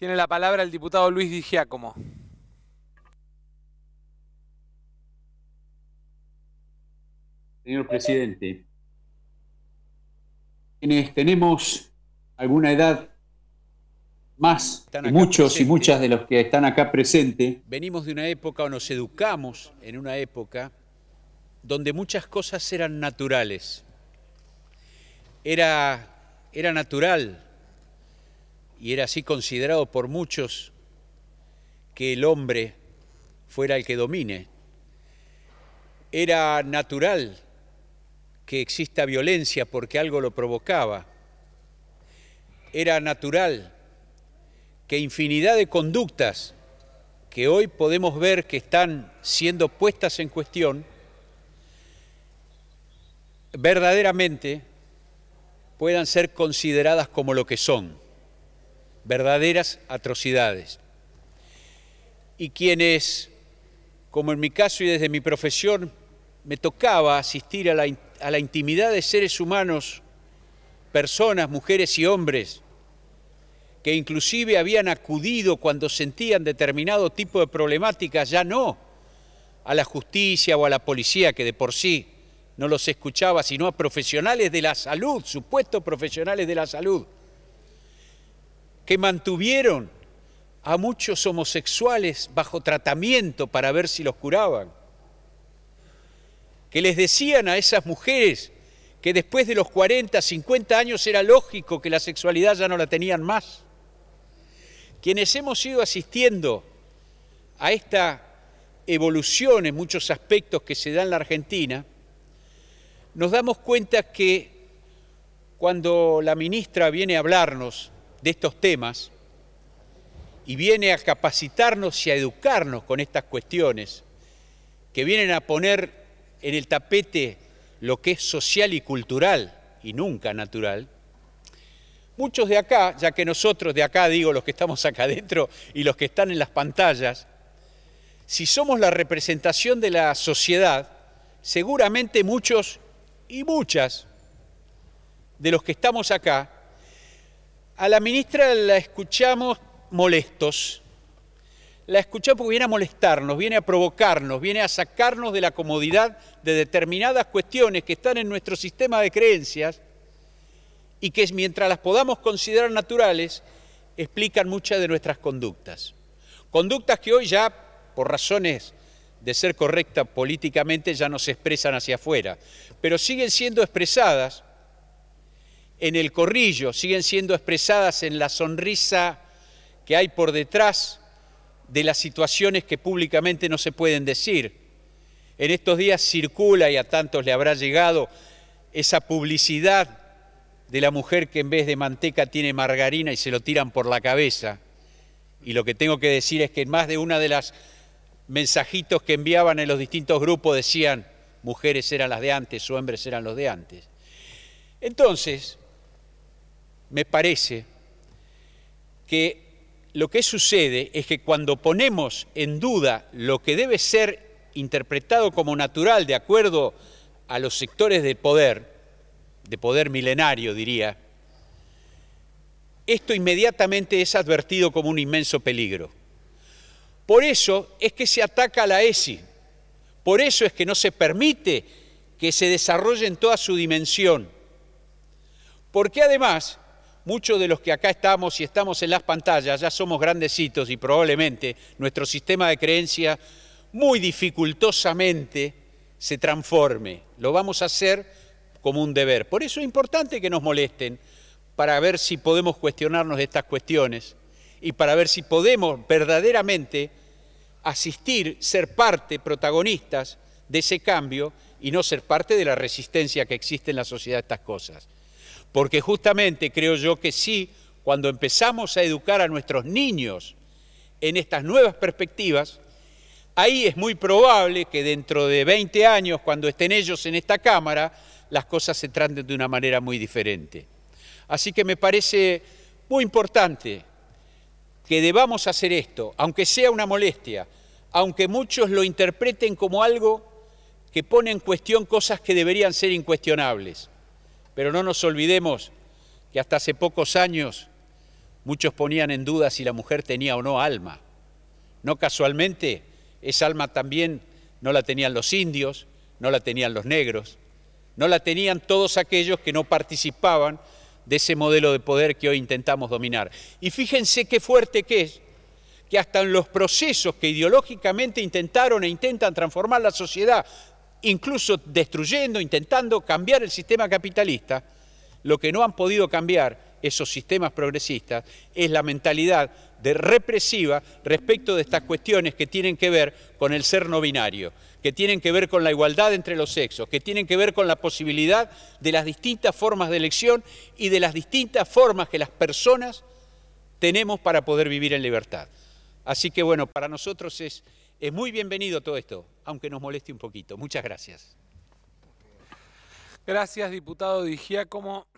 Tiene la palabra el diputado Luis Di Giacomo. Señor presidente, quienes tenemos alguna edad más, muchos y muchas de los que están acá presentes, venimos de una época o nos educamos en una época donde muchas cosas eran naturales. Era, era natural y era así considerado por muchos que el hombre fuera el que domine. Era natural que exista violencia porque algo lo provocaba. Era natural que infinidad de conductas que hoy podemos ver que están siendo puestas en cuestión, verdaderamente puedan ser consideradas como lo que son verdaderas atrocidades. Y quienes, como en mi caso y desde mi profesión, me tocaba asistir a la, intimidad de seres humanos, personas, mujeres y hombres, que inclusive habían acudido cuando sentían determinado tipo de problemáticas, ya no a la justicia o a la policía, que de por sí no los escuchaba, sino a profesionales de la salud, supuestos profesionales de la salud, que mantuvieron a muchos homosexuales bajo tratamiento para ver si los curaban, que les decían a esas mujeres que después de los 40, 50 años era lógico que la sexualidad ya no la tenían más, quienes hemos ido asistiendo a esta evolución en muchos aspectos que se da en la Argentina, nos damos cuenta que cuando la ministra viene a hablarnos de estos temas y viene a capacitarnos y a educarnos con estas cuestiones que vienen a poner en el tapete lo que es social y cultural y nunca natural, muchos de acá, ya que nosotros de acá digo los que estamos acá adentro y los que están en las pantallas, si somos la representación de la sociedad, seguramente muchos y muchas de los que estamos acá a la ministra la escuchamos molestos. La escuchamos porque viene a molestarnos, viene a provocarnos, viene a sacarnos de la comodidad de determinadas cuestiones que están en nuestro sistema de creencias y que mientras las podamos considerar naturales, explican muchas de nuestras conductas. Conductas que hoy ya, por razones de ser correcta políticamente, ya no se expresan hacia afuera, pero siguen siendo expresadas en el corrillo, siguen siendo expresadas en la sonrisa que hay por detrás de las situaciones que públicamente no se pueden decir. En estos días circula, y a tantos le habrá llegado, esa publicidad de la mujer que en vez de manteca tiene margarina y se lo tiran por la cabeza. Y lo que tengo que decir es que en más de una de las mensajitos que enviaban en los distintos grupos decían, mujeres eran las de antes hombres eran los de antes. Entonces, me parece que lo que sucede es que cuando ponemos en duda lo que debe ser interpretado como natural de acuerdo a los sectores de poder, de poder milenario diría, esto inmediatamente es advertido como un inmenso peligro. Por eso es que se ataca a la ESI, por eso es que no se permite que se desarrolle en toda su dimensión, porque además Muchos de los que acá estamos y estamos en las pantallas ya somos grandecitos y probablemente nuestro sistema de creencias muy dificultosamente se transforme. Lo vamos a hacer como un deber. Por eso es importante que nos molesten para ver si podemos cuestionarnos estas cuestiones y para ver si podemos verdaderamente asistir, ser parte, protagonistas de ese cambio y no ser parte de la resistencia que existe en la sociedad a estas cosas. Porque justamente creo yo que sí, cuando empezamos a educar a nuestros niños en estas nuevas perspectivas, ahí es muy probable que dentro de 20 años, cuando estén ellos en esta Cámara, las cosas se traten de una manera muy diferente. Así que me parece muy importante que debamos hacer esto, aunque sea una molestia, aunque muchos lo interpreten como algo que pone en cuestión cosas que deberían ser incuestionables. Pero no nos olvidemos que hasta hace pocos años muchos ponían en duda si la mujer tenía o no alma. No casualmente, esa alma también no la tenían los indios, no la tenían los negros, no la tenían todos aquellos que no participaban de ese modelo de poder que hoy intentamos dominar. Y fíjense qué fuerte que es, que hasta en los procesos que ideológicamente intentaron e intentan transformar la sociedad incluso destruyendo, intentando cambiar el sistema capitalista, lo que no han podido cambiar esos sistemas progresistas es la mentalidad de represiva respecto de estas cuestiones que tienen que ver con el ser no binario, que tienen que ver con la igualdad entre los sexos, que tienen que ver con la posibilidad de las distintas formas de elección y de las distintas formas que las personas tenemos para poder vivir en libertad. Así que bueno, para nosotros es... Es muy bienvenido todo esto, aunque nos moleste un poquito. Muchas gracias. Gracias, diputado como.